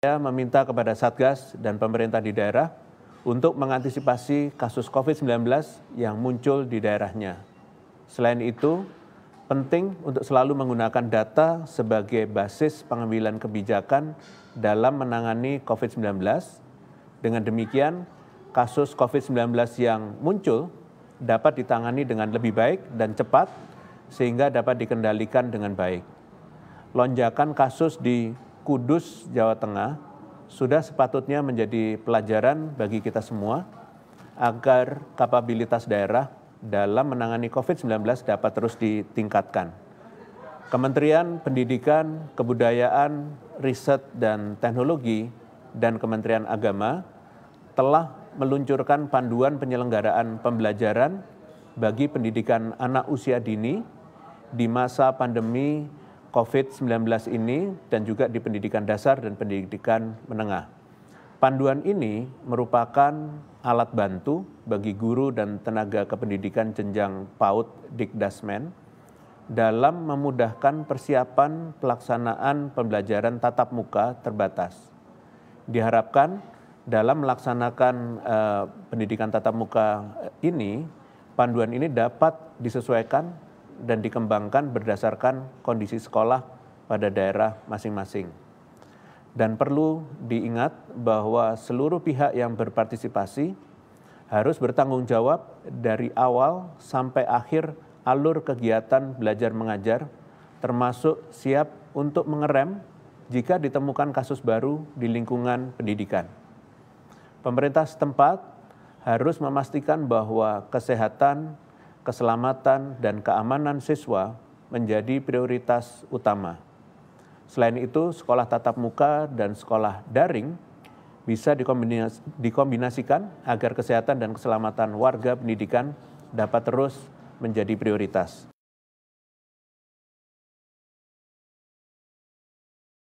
Saya meminta kepada Satgas dan pemerintah di daerah untuk mengantisipasi kasus COVID-19 yang muncul di daerahnya. Selain itu, penting untuk selalu menggunakan data sebagai basis pengambilan kebijakan dalam menangani COVID-19. Dengan demikian, kasus COVID-19 yang muncul dapat ditangani dengan lebih baik dan cepat sehingga dapat dikendalikan dengan baik. Lonjakan kasus di Kudus, Jawa Tengah, sudah sepatutnya menjadi pelajaran bagi kita semua agar kapabilitas daerah dalam menangani COVID-19 dapat terus ditingkatkan. Kementerian Pendidikan, Kebudayaan, Riset, dan Teknologi, dan Kementerian Agama telah meluncurkan panduan penyelenggaraan pembelajaran bagi pendidikan anak usia dini di masa pandemi COVID-19 ini dan juga di pendidikan dasar dan pendidikan menengah. Panduan ini merupakan alat bantu bagi guru dan tenaga kependidikan jenjang PAUD Dikdasmen dalam memudahkan persiapan pelaksanaan pembelajaran tatap muka terbatas. Diharapkan dalam melaksanakan uh, pendidikan tatap muka ini, panduan ini dapat disesuaikan dan dikembangkan berdasarkan kondisi sekolah pada daerah masing-masing. Dan perlu diingat bahwa seluruh pihak yang berpartisipasi harus bertanggung jawab dari awal sampai akhir alur kegiatan belajar mengajar, termasuk siap untuk mengerem jika ditemukan kasus baru di lingkungan pendidikan. Pemerintah setempat harus memastikan bahwa kesehatan keselamatan dan keamanan siswa menjadi prioritas utama. Selain itu, sekolah tatap muka dan sekolah daring bisa dikombinasikan agar kesehatan dan keselamatan warga pendidikan dapat terus menjadi prioritas.